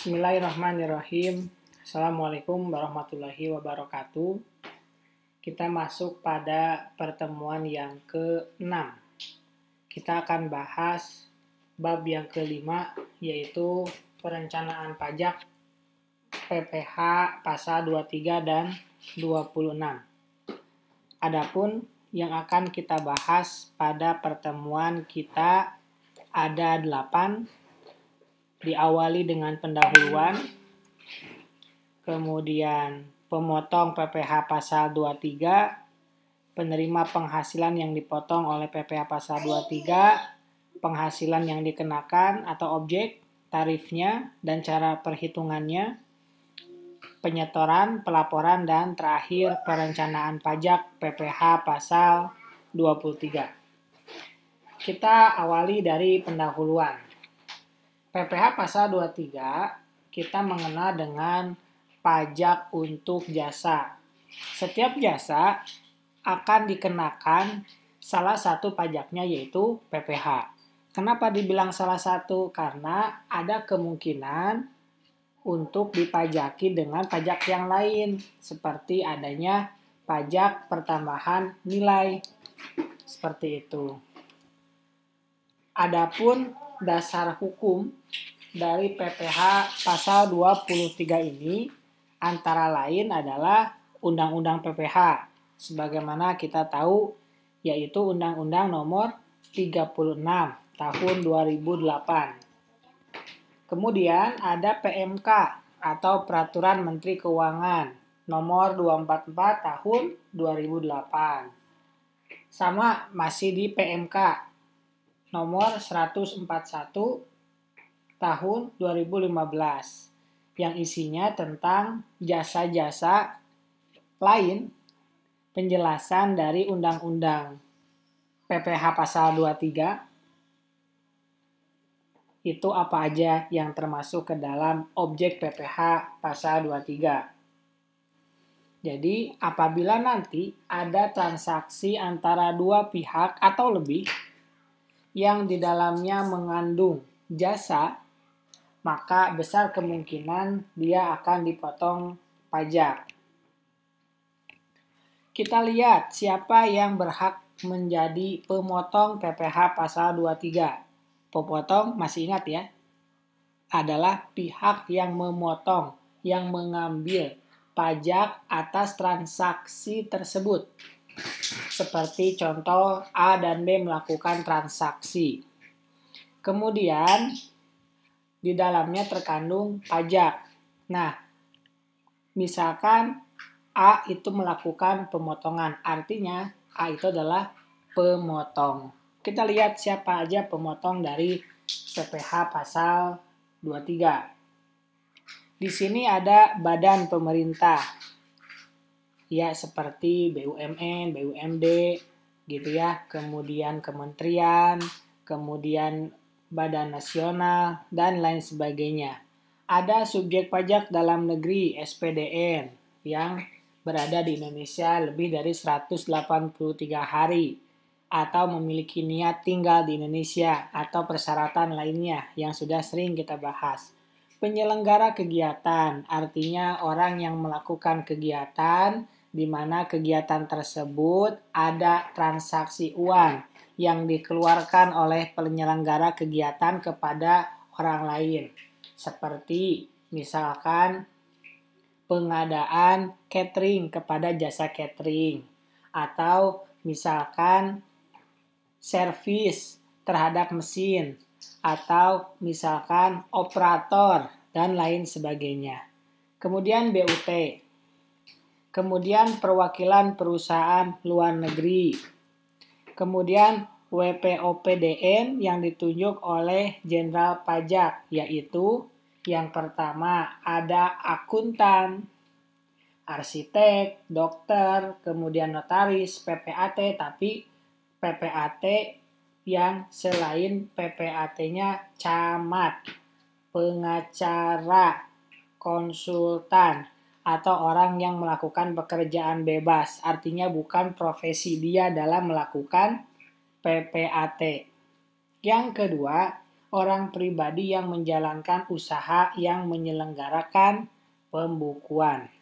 Bismillahirrahmanirrahim. Assalamualaikum warahmatullahi wabarakatuh. Kita masuk pada pertemuan yang ke-6. Kita akan bahas bab yang ke ke-5, yaitu perencanaan pajak PPH pasal 23 dan 26. Adapun yang akan kita bahas pada pertemuan kita ada 8 diawali dengan pendahuluan, kemudian pemotong PPh pasal 23, penerima penghasilan yang dipotong oleh PPh pasal 23, penghasilan yang dikenakan atau objek, tarifnya, dan cara perhitungannya, penyetoran, pelaporan, dan terakhir perencanaan pajak PPh pasal 23. Kita awali dari pendahuluan PPh pasal 23 kita mengenal dengan pajak untuk jasa. Setiap jasa akan dikenakan salah satu pajaknya yaitu PPh. Kenapa dibilang salah satu? Karena ada kemungkinan untuk dipajaki dengan pajak yang lain seperti adanya pajak pertambahan nilai seperti itu. Adapun dasar hukum dari PPH pasal 23 ini antara lain adalah Undang-Undang PPH sebagaimana kita tahu yaitu Undang-Undang nomor 36 tahun 2008. Kemudian ada PMK atau Peraturan Menteri Keuangan nomor 244 tahun 2008. Sama masih di PMK nomor 141 tahun 2015 yang isinya tentang jasa-jasa lain penjelasan dari Undang-Undang PPH Pasal 23 itu apa aja yang termasuk ke dalam objek PPH Pasal 23. Jadi, apabila nanti ada transaksi antara dua pihak atau lebih yang di dalamnya mengandung jasa, maka besar kemungkinan dia akan dipotong pajak. Kita lihat siapa yang berhak menjadi pemotong PPh pasal 23. Pemotong masih ingat ya? Adalah pihak yang memotong, yang mengambil pajak atas transaksi tersebut seperti contoh A dan B melakukan transaksi. Kemudian di dalamnya terkandung pajak. Nah, misalkan A itu melakukan pemotongan, artinya A itu adalah pemotong. Kita lihat siapa aja pemotong dari PPh pasal 23. Di sini ada badan pemerintah ya seperti BUMN, BUMD gitu ya, kemudian kementerian, kemudian badan nasional dan lain sebagainya. Ada subjek pajak dalam negeri SPDN yang berada di Indonesia lebih dari 183 hari atau memiliki niat tinggal di Indonesia atau persyaratan lainnya yang sudah sering kita bahas. Penyelenggara kegiatan artinya orang yang melakukan kegiatan di mana kegiatan tersebut ada transaksi uang yang dikeluarkan oleh penyelenggara kegiatan kepada orang lain, seperti misalkan pengadaan catering kepada jasa catering, atau misalkan servis terhadap mesin, atau misalkan operator, dan lain sebagainya. Kemudian BUT kemudian perwakilan perusahaan luar negeri, kemudian WPOPDN yang ditunjuk oleh Jenderal Pajak, yaitu yang pertama ada akuntan, arsitek, dokter, kemudian notaris, PPAT, tapi PPAT yang selain PPAT-nya camat, pengacara, konsultan, atau orang yang melakukan pekerjaan bebas, artinya bukan profesi dia dalam melakukan PPAT. Yang kedua, orang pribadi yang menjalankan usaha yang menyelenggarakan pembukuan.